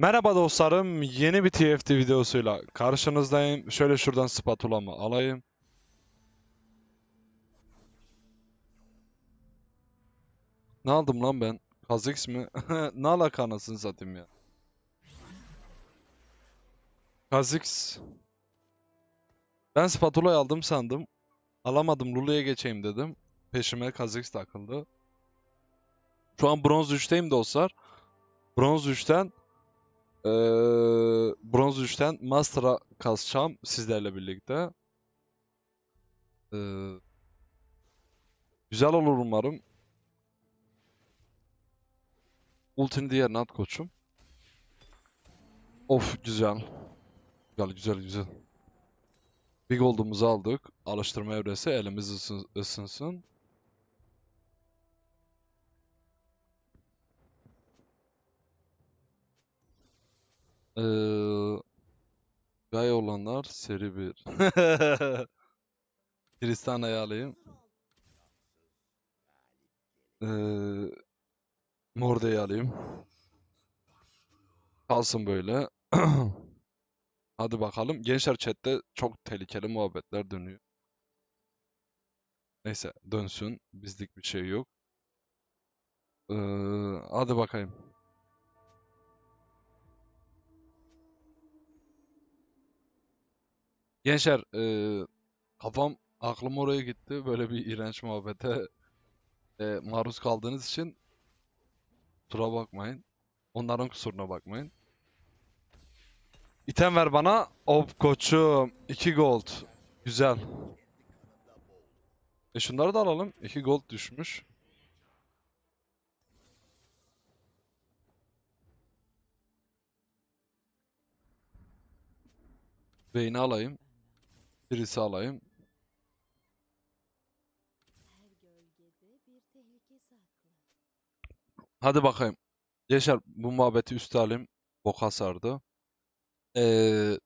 Merhaba dostlarım, yeni bir TFT videosuyla karşınızdayım. Şöyle şuradan spatulamı alayım. Ne aldım lan ben? Kazix mi? ne alaka anasını satayım ya. Kazix. Ben spatula aldım sandım. Alamadım Lulu'ya geçeyim dedim. Peşime Kazix takıldı. Şu an bronz 3'teyim dostlar. Bronz 3'ten ee, Bronz 3'ten Master'a kasacağım sizlerle birlikte. Ee, güzel olur umarım. Ultini diğerine at koçum. Of güzel. Güzel güzel güzel. Big olduğumuzu aldık. Alıştırma evresi elimiz ısın, ısınsın. Ee, gay olanlar seri bir. Hristiyan ayarlayayım. Ee, Morde'yi alayım. Kalsın böyle. Hadi bakalım. Gençler chatte çok tehlikeli muhabbetler dönüyor. Neyse dönsün. Bizlik bir şey yok. Ee, hadi bakayım. Gençler e, kafam aklım oraya gitti böyle bir iğrenç muhabbete e, maruz kaldığınız için tura bakmayın. Onların kusuruna bakmayın. İtem ver bana. Hop koçum. 2 gold. Güzel. E şunları da alalım. 2 gold düşmüş. Beyni alayım. Birisi alayım. Hadi bakayım. Yaşar bu muhabbeti üstalim. Boka sardı. Ee,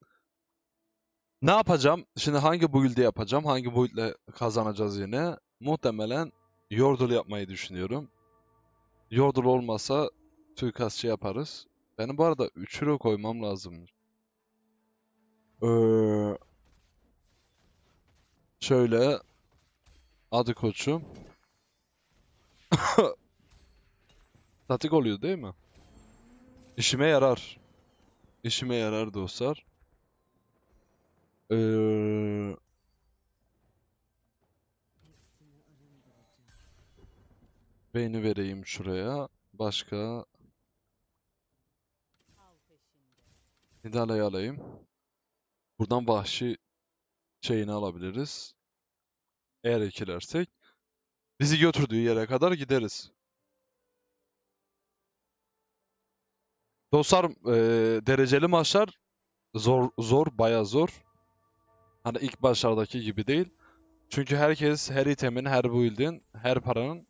ne yapacağım? Şimdi hangi build'i yapacağım? Hangi build'le kazanacağız yine? Muhtemelen Yordle yapmayı düşünüyorum. Yordle olmasa suikastçı yaparız. Benim bu arada 3 euro koymam lazım. Ee, Şöyle. Adı koçum. Statik oluyor değil mi? İşime yarar. İşime yarar dostlar. Ee... Beyni vereyim şuraya. Başka. Nidale'yi alayım. Buradan vahşi şeyini alabiliriz. Eğer ikilersek. Bizi götürdüğü yere kadar gideriz. Dostlar e, dereceli maçlar zor, zor baya zor. Hani ilk başlardaki gibi değil. Çünkü herkes her itemin, her build'in, her paranın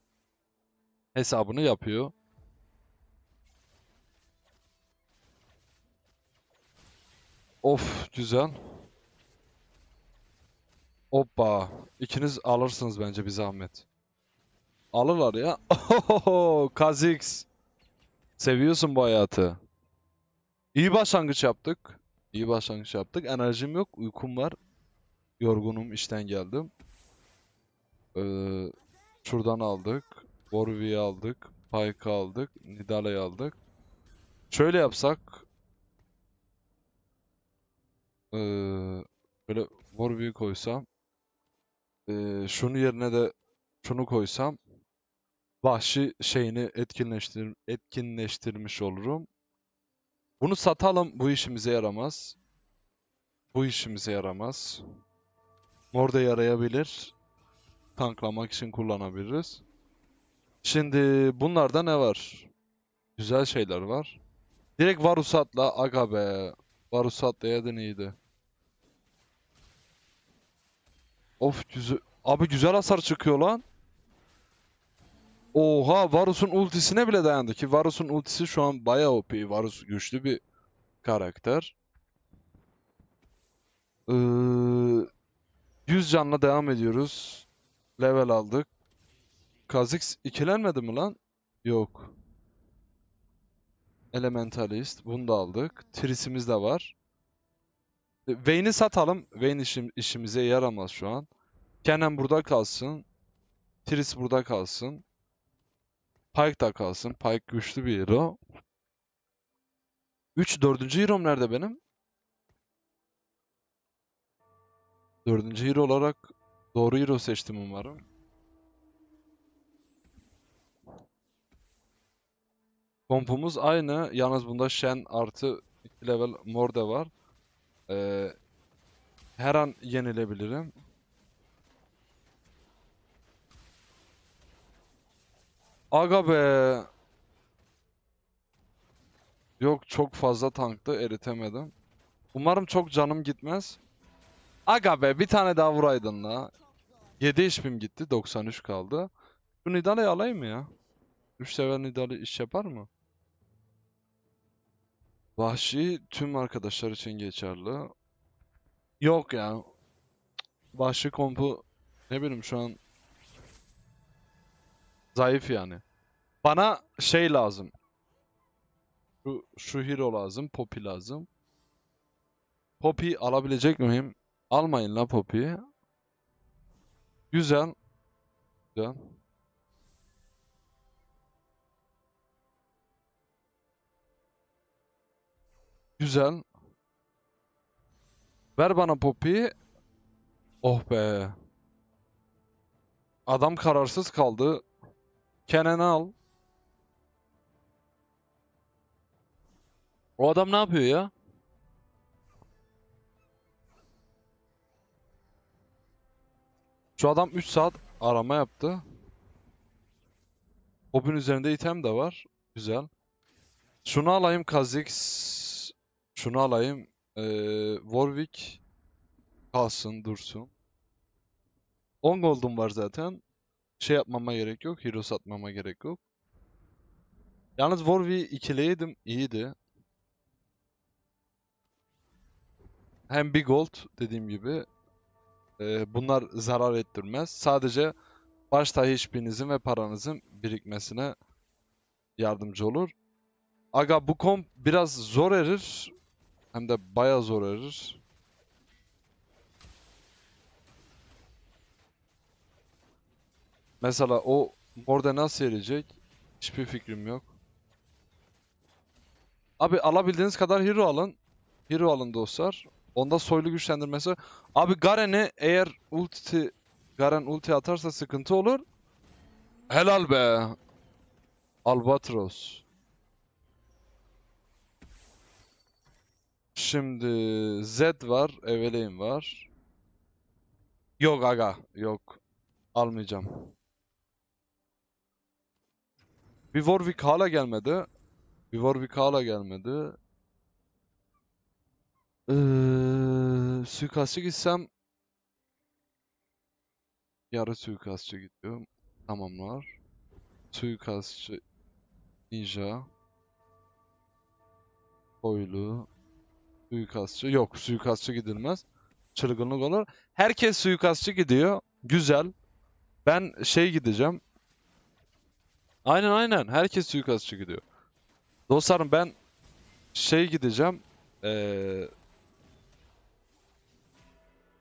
hesabını yapıyor. Of güzel. Hoppa. İkiniz alırsınız bence bir zahmet. Alırlar ya. Ohoho, Kazix. Seviyorsun bu hayatı. İyi başlangıç yaptık. İyi başlangıç yaptık. Enerjim yok. Uykum var. Yorgunum. işten geldim. Ee, şuradan aldık. Warwick'i aldık. Pike aldık. Nidalee'yi aldık. Şöyle yapsak. Ee, böyle Warwick'i koysam. Ee, şunu yerine de şunu koysam vahşi şeyini etkinleştir etkinleştirmiş olurum. Bunu satalım. Bu işimize yaramaz. Bu işimize yaramaz. Mor yarayabilir. Tanklamak için kullanabiliriz. Şimdi bunlarda ne var? Güzel şeyler var. Direkt Varusat'la aga be. Varusat da yedin iyiydi. Of güzel. Abi güzel hasar çıkıyor lan. Oha Varus'un ultisine bile dayandı ki Varus'un ultisi şu an bayağı OP. Varus güçlü bir karakter. Ee, 100 canla devam ediyoruz. Level aldık. Kazix ikilenmedi mi lan? Yok. Elementalist. Bunu da aldık. Trisimiz de var. Vayne'i satalım. Vayne işim, işimize yaramaz şu an. Kenan burada kalsın. Tris burada kalsın. Pike da kalsın. Pike güçlü bir hero. 3 4. hero'm nerede benim? 4. hero olarak doğru hero seçtim umarım. Kompumuz aynı. Yalnız bunda Shen artı 2 level mor da var. Ee, her an yenilebilirim. Aga be. Yok çok fazla tanktı eritemedim. Umarım çok canım gitmez. Aga be bir tane daha vuraydın la. 7 işbim gitti 93 kaldı. Bu Nidale'yi alayım mı ya? 3 sever Nidale iş yapar mı? Vahşi tüm arkadaşlar için geçerli. Yok ya. Vahşi kompu ne bileyim şu an zayıf yani. Bana şey lazım. Şu, şu hero lazım. Poppy lazım. Poppy alabilecek miyim? Almayın la Poppy'yi. Güzel. Güzel. Güzel. Ver bana Poppy'yi. Oh be. Adam kararsız kaldı. Kenan'ı al. O adam ne yapıyor ya? Şu adam 3 saat arama yaptı. Hob'un üzerinde item de var. Güzel. Şunu alayım Kha'Zix. Şunu alayım. Ee, Warwick kalsın dursun. 10 gold'um var zaten. Şey yapmama gerek yok. Hero satmama gerek yok. Yalnız Warwick'i ikileydim. iyiydi. Hem bir gold dediğim gibi. E, bunlar zarar ettirmez. Sadece başta hiçbirinizin ve paranızın birikmesine yardımcı olur. Aga bu komp biraz zor erir. Hem de baya zor arır. Mesela o orada nasıl erecek? Hiçbir fikrim yok. Abi alabildiğiniz kadar hero alın. Hero alın dostlar. Onda soylu güçlendirmesi. Abi Garen'i eğer ulti Garen ulti atarsa sıkıntı olur. Helal be. Albatros. Şimdi Z var. Eveleyin var. Yok aga. Yok. Almayacağım. Bir Warwick hala gelmedi. Bir Warwick hala gelmedi. Ee, suikastçı gitsem yarı suikastçı gidiyorum. Tamamlar. Suikastçı ninja. Boylu. Suikastçı. Yok suikastçı gidilmez. Çılgınlık olur. Herkes suikastçı gidiyor. Güzel. Ben şey gideceğim. Aynen aynen. Herkes suikastçı gidiyor. Dostlarım ben şey gideceğim. Ee...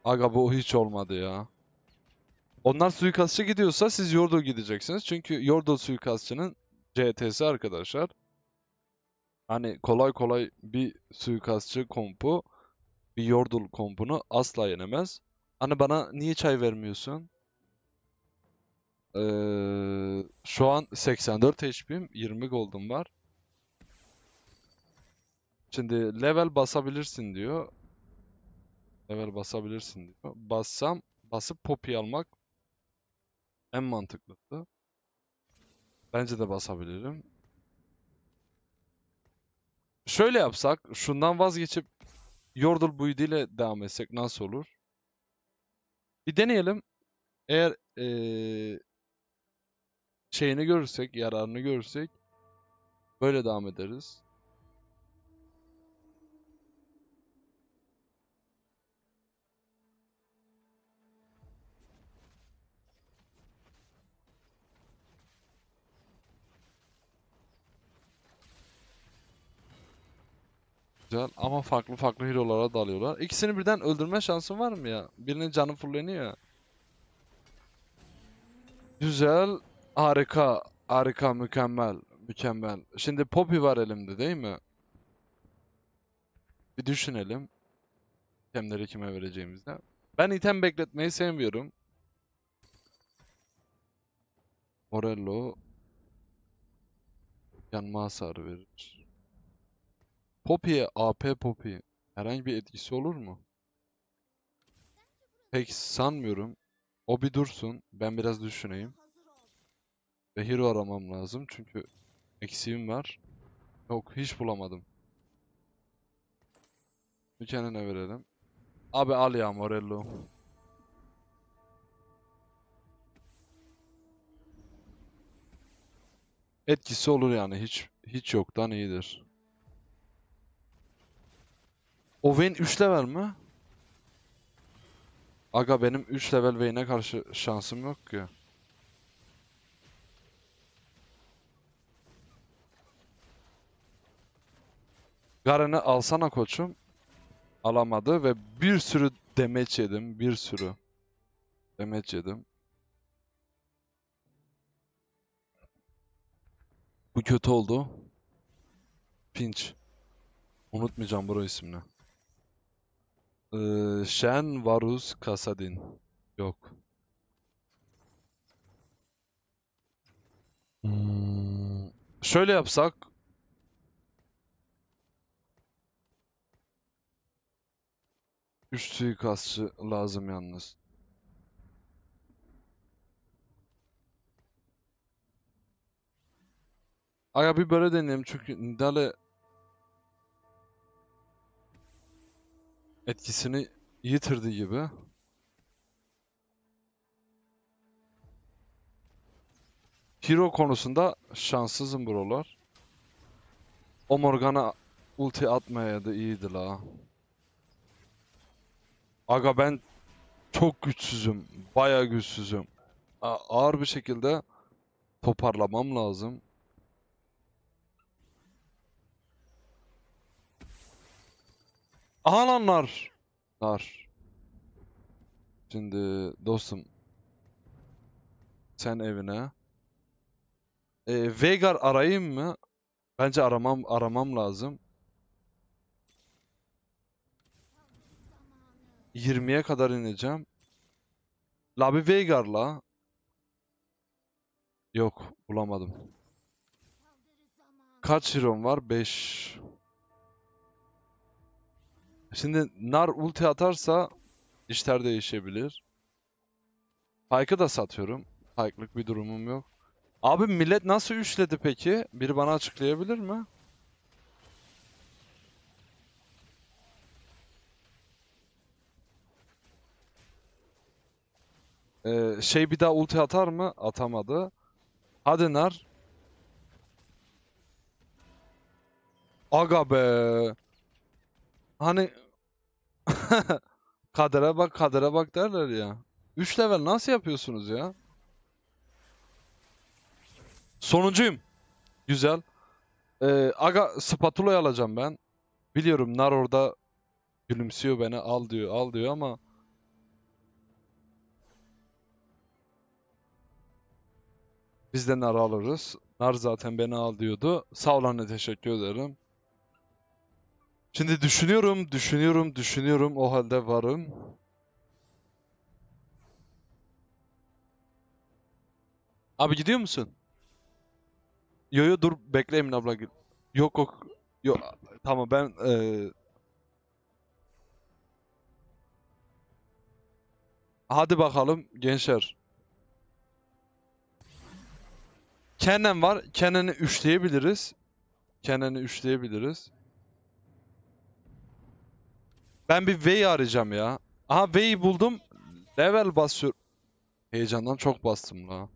Aga bu hiç olmadı ya. Onlar suikastçı gidiyorsa siz Yordle gideceksiniz. Çünkü Yordo suikastçının CT'si arkadaşlar. Hani kolay kolay bir suikastçı kompu, bir yordul kompunu asla yenemez. Hani bana niye çay vermiyorsun? Ee, şu an 84 HP'm, 20 gold'um var. Şimdi level basabilirsin diyor. Level basabilirsin diyor. Bassam, basıp popi almak en mantıklısı. Bence de basabilirim şöyle yapsak, şundan vazgeçip Yordle Buid ile devam etsek nasıl olur? Bir deneyelim. Eğer ee, şeyini görürsek, yararını görürsek böyle devam ederiz. güzel ama farklı farklı hero'lara dalıyorlar. İkisini birden öldürme şansın var mı ya? Birinin canı fulleniyor ya. Güzel, harika, harika, mükemmel, mükemmel. Şimdi Poppy var elimde değil mi? Bir düşünelim. İtemleri kime vereceğimizde. Ben item bekletmeyi sevmiyorum. Morello yanma hasarı verir. Poppy'e AP Poppy herhangi bir etkisi olur mu? Pek sanmıyorum. O bir dursun. Ben biraz düşüneyim. Ve hero aramam lazım çünkü eksiğim var. Yok hiç bulamadım. Bir kendine verelim. Abi al ya Morello. Etkisi olur yani hiç hiç yoktan iyidir. Owen 3 level mi? Aga benim 3 level Vayne'e karşı şansım yok ki. Garen'i alsana koçum. Alamadı ve bir sürü demet yedim. Bir sürü demet yedim. Bu kötü oldu. Pinch. Unutmayacağım bro ismini. Ee, Şen Varus Kasadin. Yok. Hmm. Şöyle yapsak. Üç suikastçı lazım yalnız. Aga bir böyle deneyelim çünkü Nidale etkisini yitirdi gibi Hero konusunda şanssızım buralar. O Morgana ulti atmaya da iyiydi la. Aga ben çok güçsüzüm. Baya güçsüzüm. Ağır bir şekilde toparlamam lazım. Aha lan Şimdi dostum. Sen evine. Ee, Veigar arayayım mı? Bence aramam aramam lazım. 20'ye kadar ineceğim. Labi bir Veigar'la. Yok bulamadım. Kaç hero'm var? 5. Şimdi Nar ulti atarsa işler değişebilir. Pike'ı da satıyorum. Pike'lık bir durumum yok. Abi millet nasıl üçledi peki? Biri bana açıklayabilir mi? Ee, şey bir daha ulti atar mı? Atamadı. Hadi Nar. Aga be. Hani kadere bak kadere bak derler ya. 3 level nasıl yapıyorsunuz ya? Sonuncuyum. Güzel. Ee, aga spatula alacağım ben. Biliyorum nar orada gülümsüyor beni al diyor al diyor ama Biz de nar alırız. Nar zaten beni al diyordu. Sağ olana teşekkür ederim. Şimdi düşünüyorum, düşünüyorum, düşünüyorum. O halde varım. Abi gidiyor musun? Yo yo dur bekleyin abla abla. Yok yok. Yok tamam ben ee... Hadi bakalım gençler. Kenan var. Kenan'ı üçleyebiliriz. Kenan'ı üçleyebiliriz. Ben bir V'yi arayacağım ya. Aha V'yi buldum. Level basıyor. Heyecandan çok bastım la.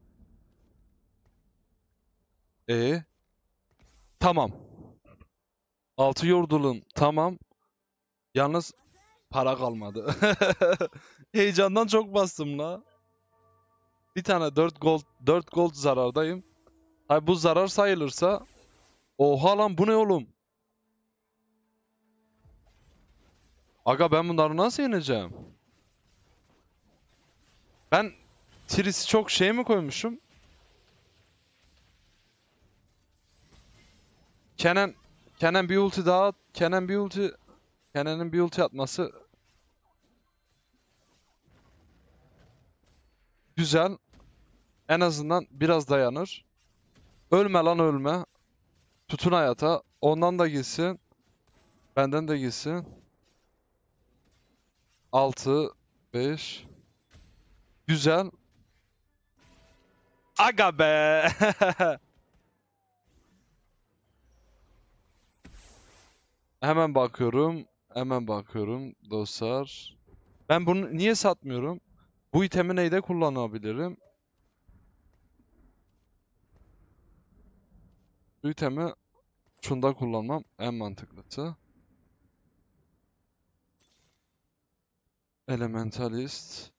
E Tamam. Altı yordulun. Tamam. Yalnız para kalmadı. Heyecandan çok bastım la. Bir tane 4 gold 4 gold zarardayım. Hay bu zarar sayılırsa Oha lan bu ne oğlum? Aga ben bunları nasıl yeneceğim? Ben Tris'i çok şey mi koymuşum? Kenan Kenan bir ulti daha Kenan bir ulti Kenan'ın bir ulti atması güzel. En azından biraz dayanır. Ölme lan ölme. Tutun hayata. Ondan da gitsin. Benden de gitsin. 6, 5. Güzel. Aga be. Hemen bakıyorum. Hemen bakıyorum dostlar. Ben bunu niye satmıyorum? Bu itemi neyde kullanabilirim? Bu itemi şunda kullanmam en mantıklısı. Elementalist.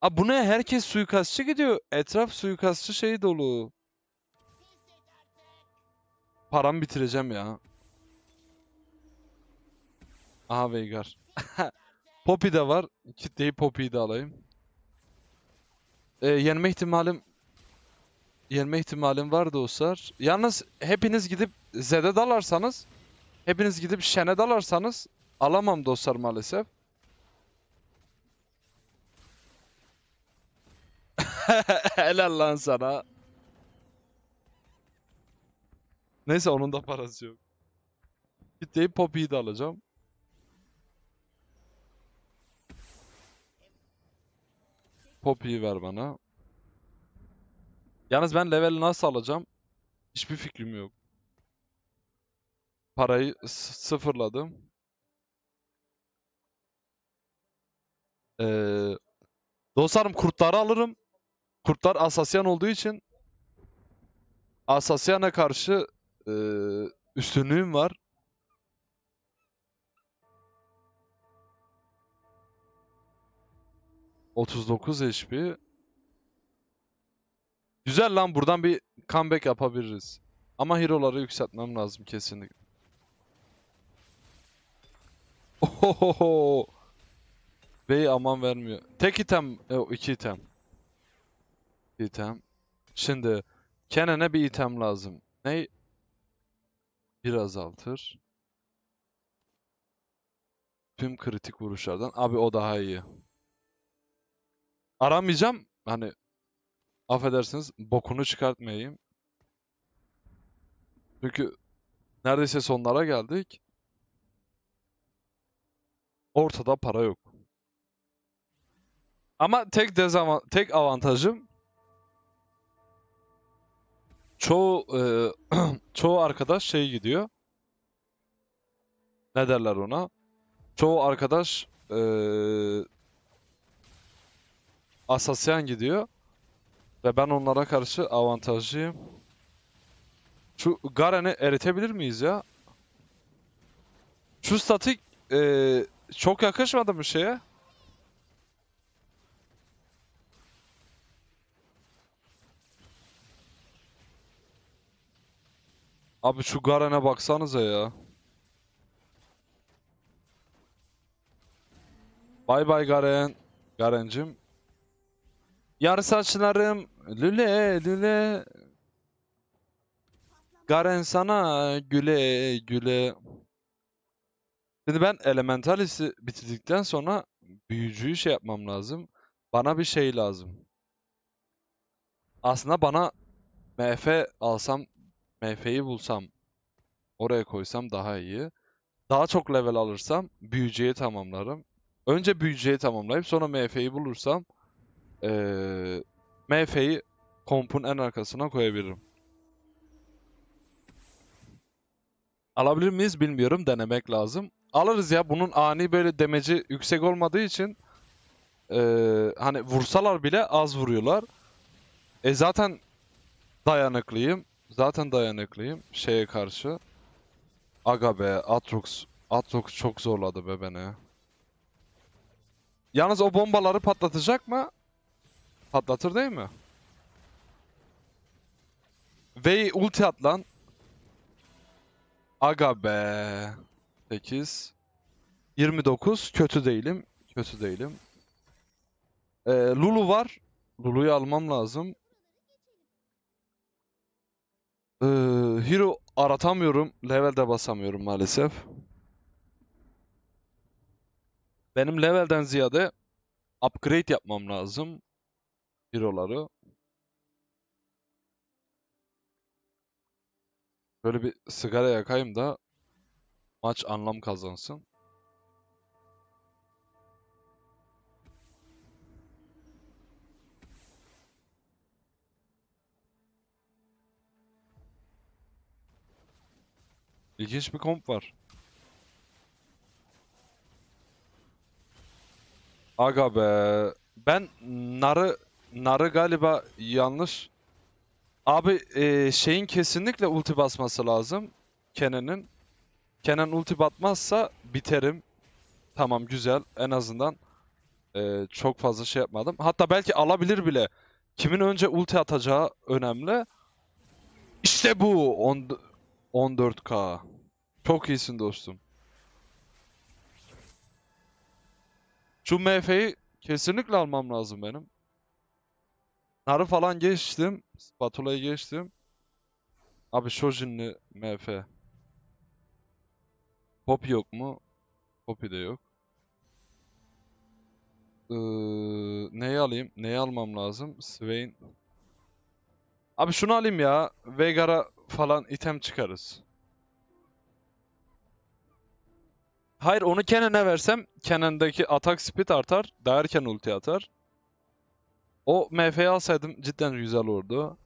Aa bu ne? Herkes suikastçı gidiyor. Etraf suikastçı şey dolu. Param bitireceğim ya. Aha Veigar. Poppy de var. Kitleyi Poppy'yi de alayım. Ee, yenme ihtimalim yenme ihtimalim var da olsar. Yalnız hepiniz gidip Zed'e dalarsanız hepiniz gidip Shen'e dalarsanız Alamam dostlar maalesef. Helal lan sana. Neyse onun da parası yok. Kitleyi Poppy'yi de alacağım. Poppy'yi ver bana. Yalnız ben level nasıl alacağım? Hiçbir fikrim yok. Parayı sıfırladım. Ee, dostlarım kurtları alırım. Kurtlar asasyan olduğu için asasyana karşı e, üstünlüğüm var. ...39 HP. Güzel lan buradan bir comeback yapabiliriz. Ama hero'ları yükseltmem lazım kesinlikle. Ohohoho. Bey aman vermiyor. Tek item, e, iki item. İtem. Şimdi Kenan'e bir item lazım. Ne? Bir azaltır. Tüm kritik vuruşlardan. Abi o daha iyi. Aramayacağım. Hani affedersiniz bokunu çıkartmayayım. Çünkü neredeyse sonlara geldik. Ortada para yok. Ama tek dezavant tek avantajım çoğu e, çoğu arkadaş şey gidiyor. Ne derler ona? Çoğu arkadaş e, Asasyan gidiyor. Ve ben onlara karşı avantajlıyım. Şu Garen'i eritebilir miyiz ya? Şu statik e, çok yakışmadı mı şeye? Abi şu Garen'e baksanıza ya. Bay bay Garen. Garen'cim. Yar saçlarım. Lüle lüle. Garen sana güle güle. Şimdi ben elementalisi bitirdikten sonra büyücüyü şey yapmam lazım. Bana bir şey lazım. Aslında bana MF alsam MF'yi bulsam oraya koysam daha iyi. Daha çok level alırsam büyücüye tamamlarım. Önce büyücüye tamamlayıp sonra MF'yi bulursam ee, MF'yi kompun en arkasına koyabilirim. Alabilir miyiz bilmiyorum. Denemek lazım. Alırız ya. Bunun ani böyle demeci yüksek olmadığı için e, hani vursalar bile az vuruyorlar. E zaten dayanıklıyım zaten dayanıklıyım şeye karşı. Aga be Atrox. Atrox çok zorladı be beni. Yalnız o bombaları patlatacak mı? Patlatır değil mi? Vey ulti at lan. Aga be. 8. 29. Kötü değilim. Kötü değilim. Ee, Lulu var. Lulu'yu almam lazım. Ee, hero aratamıyorum. Level'de basamıyorum maalesef. Benim level'den ziyade upgrade yapmam lazım. Hero'ları. Böyle bir sigara yakayım da maç anlam kazansın. İlginç bir komp var. Aga be. Ben narı narı galiba yanlış. Abi e, şeyin kesinlikle ulti basması lazım. Kenan'ın. Kenan ulti batmazsa biterim. Tamam güzel. En azından e, çok fazla şey yapmadım. Hatta belki alabilir bile. Kimin önce ulti atacağı önemli. İşte bu. On, 14K. Çok iyisin dostum. Şu MF'yi kesinlikle almam lazım benim. Narı falan geçtim. Spatula'yı geçtim. Abi Shojin'li MF. Pop yok mu? Poppy de yok. Ee, neyi alayım? Neyi almam lazım? Swain. Abi şunu alayım ya. Veigar'a falan item çıkarız. Hayır onu Kenan'e versem Kenan'daki atak speed artar. Derken ulti atar. O MF'yi alsaydım cidden güzel olurdu.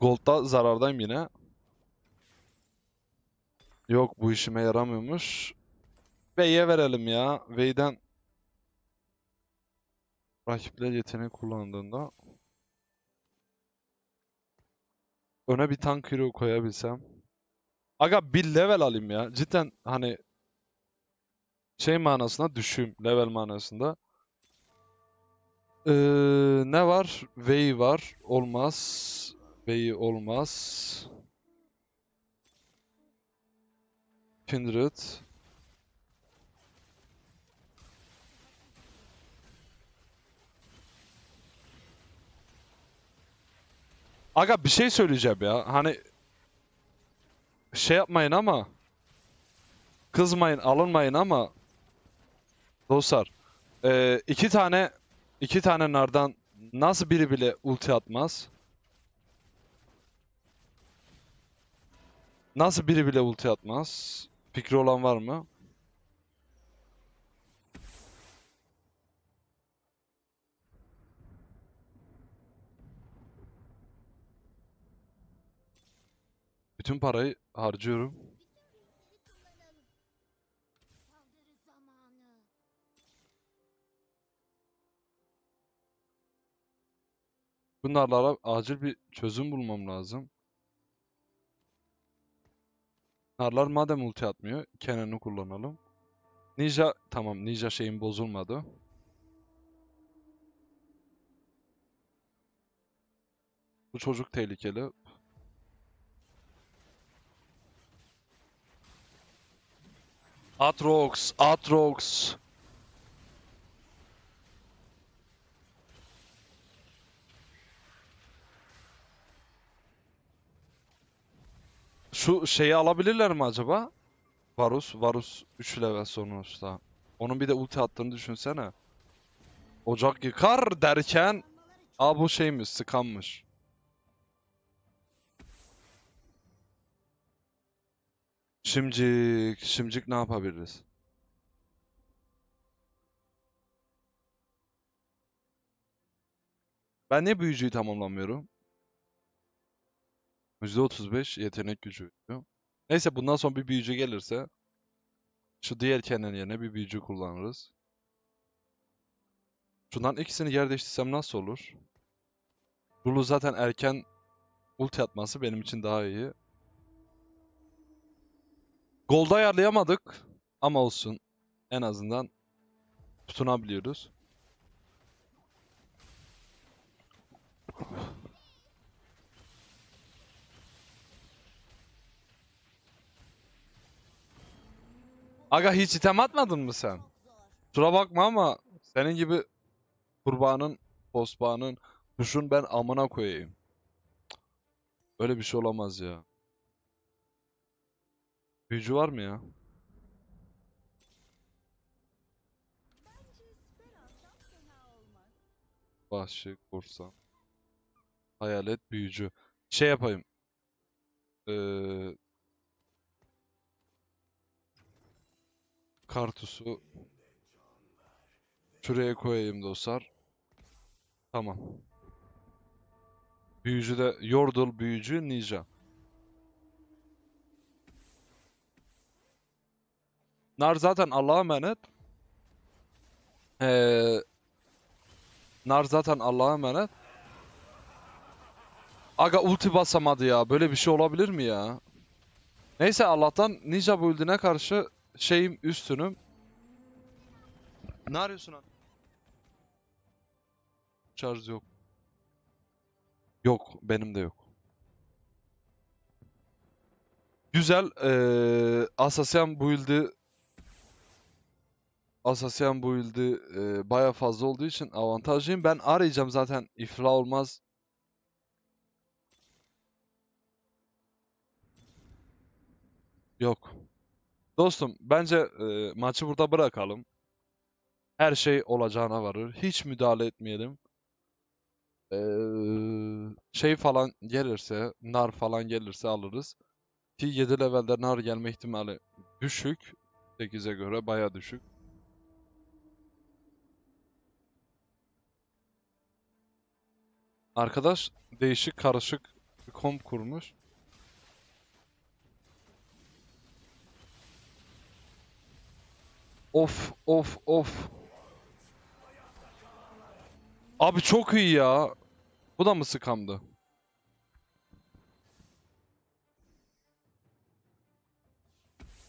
Gold'da zarardayım yine. Yok bu işime yaramıyormuş. V'ye verelim ya. V'den Rakipler yeteneği kullandığında öne bir tank hero koyabilsem. Aga bir level alayım ya. Cidden hani şey manasında düşüyüm. Level manasında. Ee, ne var? Vey var. Olmaz. Vey olmaz. Kindred. Aga bir şey söyleyeceğim ya. Hani şey yapmayın ama kızmayın, alınmayın ama dostlar e, iki tane iki tane nardan nasıl biri bile ulti atmaz? Nasıl biri bile ulti atmaz? Fikri olan var mı? Bütün parayı harcıyorum. Bunlarla acil bir çözüm bulmam lazım. Narlar madem ulti atmıyor, Kenan'ı kullanalım. Ninja, tamam Ninja şeyim bozulmadı. Bu çocuk tehlikeli. Atrox, Atrox. Şu şeyi alabilirler mi acaba? Varus, Varus 3 level sonuçta. Onun bir de ulti attığını düşünsene. Ocak yıkar derken... Aa bu şeymiş, sıkanmış. Şimcik, şimcik ne yapabiliriz? Ben ne büyücüyü tamamlamıyorum? %35 yetenek gücü Neyse bundan sonra bir büyücü gelirse şu diğer kendin yerine bir büyücü kullanırız. Şundan ikisini yer değiştirsem nasıl olur? Bunu zaten erken ulti atması benim için daha iyi. Golda ayarlayamadık ama olsun. En azından tutunabiliyoruz. Aga hiç item atmadın mı sen? Tura bakma ama senin gibi kurbanın, posbanın, kuşun ben amına koyayım. Öyle bir şey olamaz ya. Büyücü var mı ya? bahşi korsan. Hayalet büyücü. Şey yapayım. Ee, kartusu şuraya koyayım dostlar. Tamam. Büyücü de Yordle büyücü ninja. Nar zaten Allah'a emanet. Ee, Nar zaten Allah'a emanet. Aga ulti basamadı ya. Böyle bir şey olabilir mi ya? Neyse Allah'tan Ninja Build'ine karşı şeyim üstünüm. Ne arıyorsun abi? Şarj yok. Yok. Benim de yok. Güzel. Ee, Assassin Build'i Asasyan build'i e, baya fazla olduğu için avantajlıyım. Ben arayacağım zaten ifla olmaz. Yok. Dostum bence e, maçı burada bırakalım. Her şey olacağına varır. Hiç müdahale etmeyelim. Ee, şey falan gelirse, nar falan gelirse alırız. Ki 7 levelde nar gelme ihtimali düşük. 8'e göre baya düşük. Arkadaş değişik karışık bir komp kurmuş. Of of of. Abi çok iyi ya. Bu da mı sıkamdı?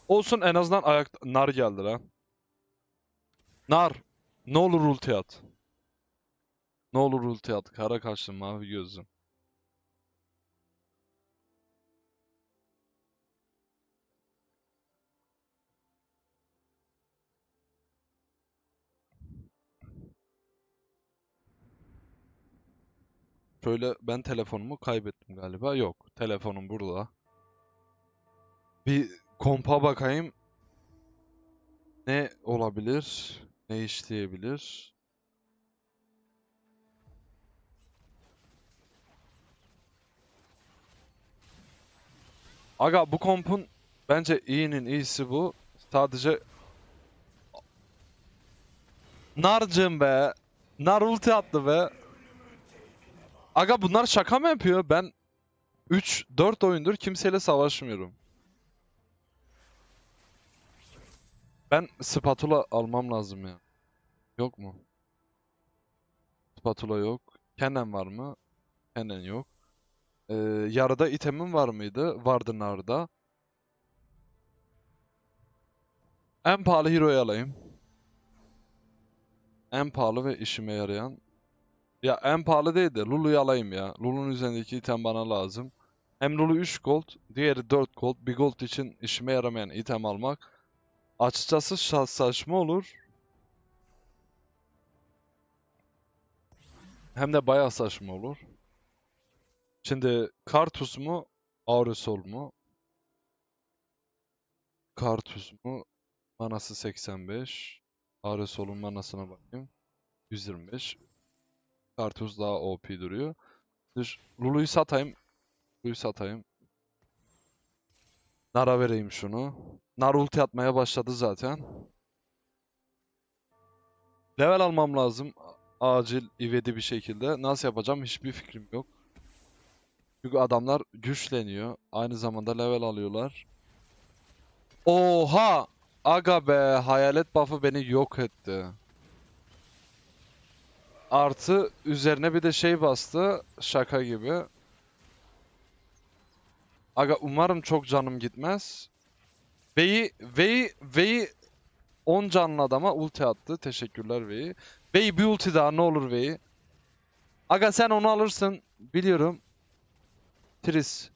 Olsun en azından ayak nar geldi lan. Nar. Ne olur ulti at. Ne olur ulti at. Kara kaşlı mavi gözüm. Şöyle ben telefonumu kaybettim galiba. Yok. Telefonum burada. Bir kompa bakayım. Ne olabilir? Ne işleyebilir? Aga bu kompun bence iyinin iyisi bu. Sadece... Narcım be. Nar ulti attı be. Aga bunlar şaka mı yapıyor? Ben 3-4 oyundur kimseyle savaşmıyorum. Ben spatula almam lazım ya. Yok mu? Spatula yok. Kenen var mı? Kenen yok. Ee, yarıda itemim var mıydı? Vardı narda. En pahalı hero'yu alayım. En pahalı ve işime yarayan. Ya en pahalı değil de Lulu'yu alayım ya. Lulu'nun üzerindeki item bana lazım. Hem Lulu 3 gold, diğeri 4 gold. Bir gold için işime yaramayan item almak. Açıkçası saçma olur. Hem de bayağı saçma olur. Şimdi Kartus mu? Aurusol mu? Kartus mu? Manası 85. Aurusol'un manasına bakayım. 125. Kartus daha OP duruyor. Dur, Lulu'yu satayım. Lulu'yu satayım. Nara vereyim şunu. Nar ulti atmaya başladı zaten. Level almam lazım. Acil, ivedi bir şekilde. Nasıl yapacağım hiçbir fikrim yok. Çünkü adamlar güçleniyor. Aynı zamanda level alıyorlar. Oha! Aga be hayalet buff'ı beni yok etti. Artı üzerine bir de şey bastı. Şaka gibi. Aga umarım çok canım gitmez. V'yi V'yi V'yi 10 canlı adama ulti attı. Teşekkürler V'yi. V'yi bir ulti daha ne olur V'yi. Aga sen onu alırsın. Biliyorum. Tris.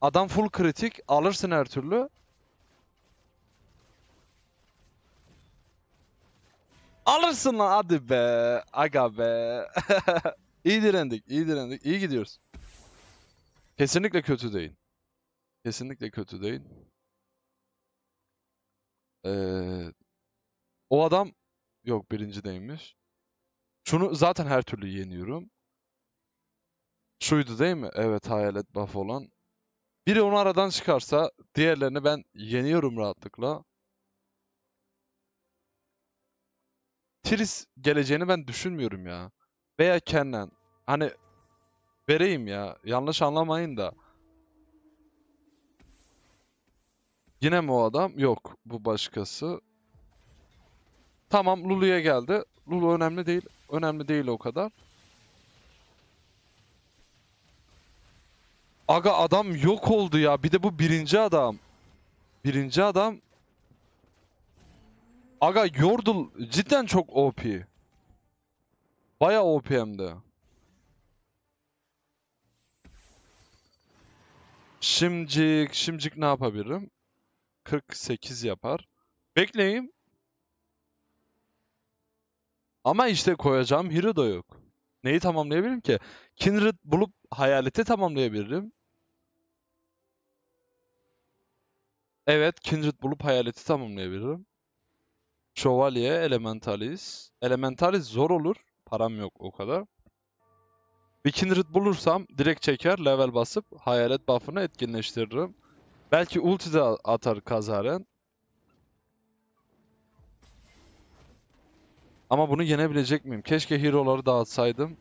Adam full kritik. Alırsın her türlü. Alırsın lan hadi be. Aga be. iyi direndik. iyi direndik. iyi gidiyoruz. Kesinlikle kötü değil. Kesinlikle kötü değil. Ee, o adam yok birinci değilmiş. Şunu zaten her türlü yeniyorum. Şuydu değil mi? Evet hayalet buff olan. Biri onu aradan çıkarsa diğerlerini ben yeniyorum rahatlıkla. Tris geleceğini ben düşünmüyorum ya. Veya Kennen. Hani vereyim ya. Yanlış anlamayın da. Yine mi o adam? Yok. Bu başkası. Tamam Lulu'ya geldi. Lulu önemli değil. Önemli değil o kadar. Aga adam yok oldu ya. Bir de bu birinci adam. Birinci adam. Aga yordul cidden çok OP. Baya OP hem de. Şimcik, şimcik ne yapabilirim? 48 yapar. Bekleyeyim. Ama işte koyacağım hero da yok. Neyi tamamlayabilirim ki? Kindred bulup hayaleti tamamlayabilirim. Evet, Kindred bulup hayaleti tamamlayabilirim. Şövalye, Elementalis. Elementalis zor olur. Param yok o kadar. Bir Kindred bulursam direkt çeker, level basıp hayalet buff'ını etkinleştiririm. Belki ulti de atar kazaren. Ama bunu yenebilecek miyim? Keşke hero'ları dağıtsaydım.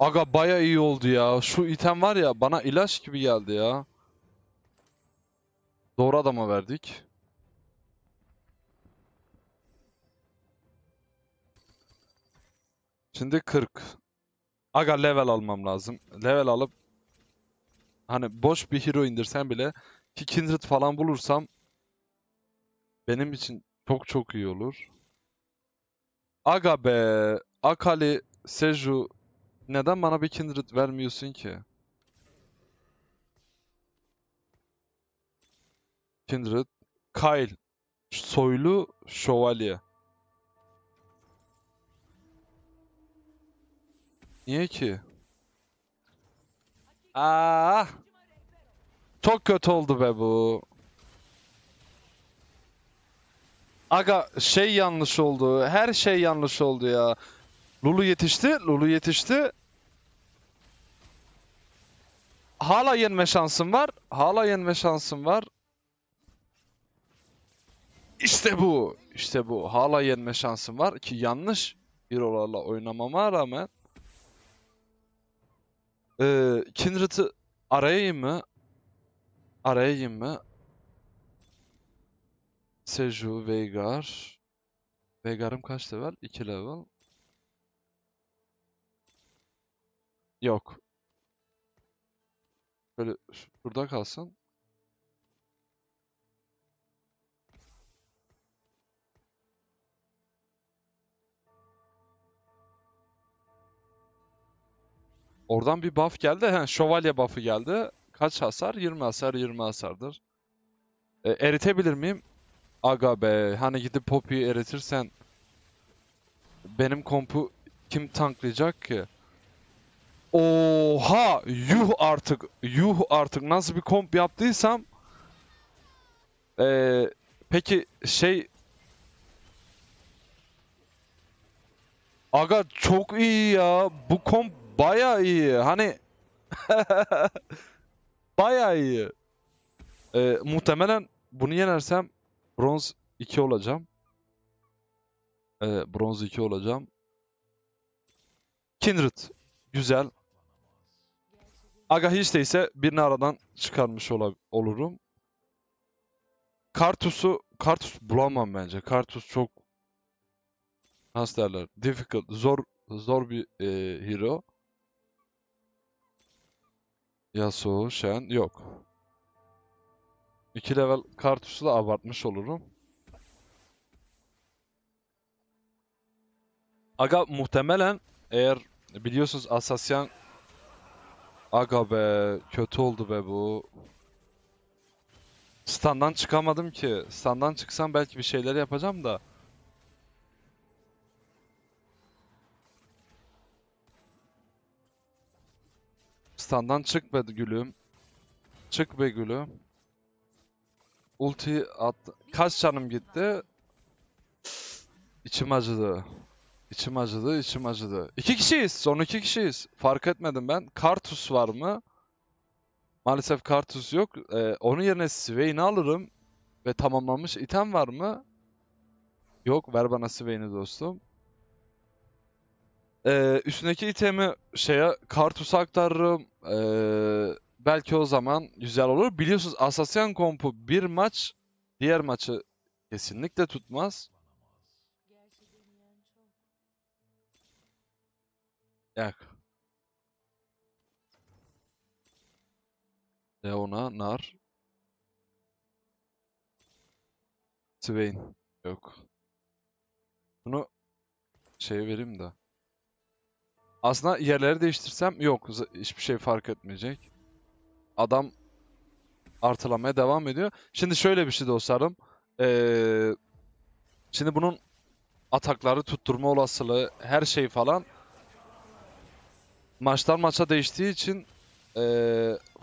Aga baya iyi oldu ya. Şu item var ya bana ilaç gibi geldi ya. Doğru adama verdik. Şimdi 40. Aga level almam lazım. Level alıp hani boş bir hero indirsem bile ki kindred falan bulursam benim için çok çok iyi olur. Aga be. Akali, Seju neden bana bir kindred vermiyorsun ki? Kindred. Kyle. Soylu şövalye. Niye ki? Ah! Çok kötü oldu be bu. Aga şey yanlış oldu. Her şey yanlış oldu ya. Lulu yetişti. Lulu yetişti. Hala yenme şansım var. Hala yenme şansım var. İşte bu. İşte bu. Hala yenme şansım var ki yanlış bir olarla oynamama rağmen ee, Kindred'ı arayayım mı? Arayayım mı? Seju, Veigar. Veigar'ım kaç level? 2 level. Yok. Böyle burada kalsın. Oradan bir buff geldi. He, şövalye buff'ı geldi. Kaç hasar? 20 hasar, 20 hasardır. E, eritebilir miyim? Aga be. Hani gidip Poppy'yi eritirsen benim kompu kim tanklayacak ki? Oha yuh artık yuh artık nasıl bir komp yaptıysam ee, peki şey Aga çok iyi ya bu komp baya iyi hani baya iyi ee, muhtemelen bunu yenersem bronz 2 olacağım ee, bronz 2 olacağım Kindred güzel Aga hiç değilse birini aradan çıkarmış ol olurum. Kartus'u Kartus bulamam bence. Kartus çok nasıl derler? Difficult, zor zor bir e, hero. Yasuo, Shen yok. 2 level Kartus'u da abartmış olurum. Aga muhtemelen eğer biliyorsunuz Asasyan Aga be kötü oldu be bu. Standan çıkamadım ki. Standan çıksam belki bir şeyler yapacağım da. Standan çık be gülüm. Çık be gülüm. Ulti at. Kaç canım gitti? İçim acıdı. İçim acıdı, içim acıdı. İki kişiyiz, son iki kişiyiz. Fark etmedim ben. Kartus var mı? Maalesef Kartus yok. Ee, onun yerine Swain'i alırım. Ve tamamlanmış item var mı? Yok, ver bana Swain'i dostum. Ee, üstündeki itemi şeye Kartus'a aktarırım. Ee, belki o zaman güzel olur. Biliyorsunuz Assassin kompu bir maç diğer maçı kesinlikle tutmaz. Jak? Leona, Nar. Swain. Yok. Bunu şey vereyim de. Aslında yerleri değiştirsem yok. Hiçbir şey fark etmeyecek. Adam artılamaya devam ediyor. Şimdi şöyle bir şey dostlarım. Ee, şimdi bunun atakları tutturma olasılığı her şey falan maçtan maça değiştiği için e,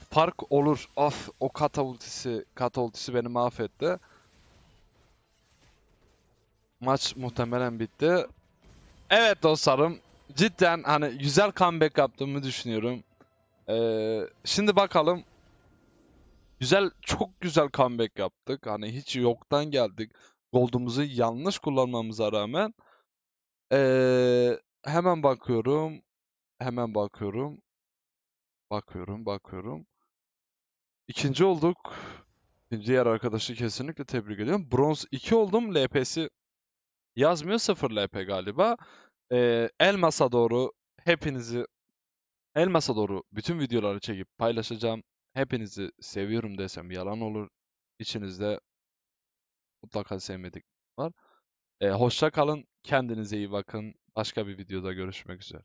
fark olur. Of o kata ultisi, beni mahvetti. Maç muhtemelen bitti. Evet dostlarım. Cidden hani güzel comeback yaptığımı düşünüyorum. Ee, şimdi bakalım. Güzel, çok güzel comeback yaptık. Hani hiç yoktan geldik. Gold'umuzu yanlış kullanmamıza rağmen. Ee, hemen bakıyorum. Hemen bakıyorum. Bakıyorum, bakıyorum. İkinci olduk. Diğer arkadaşı kesinlikle tebrik ediyorum. Bronz 2 oldum. LP'si yazmıyor. 0 LP galiba. Ee, Elmas'a doğru hepinizi Elmas'a doğru bütün videoları çekip paylaşacağım. Hepinizi seviyorum desem yalan olur. İçinizde mutlaka sevmedik var. Ee, hoşça kalın. Kendinize iyi bakın. Başka bir videoda görüşmek üzere.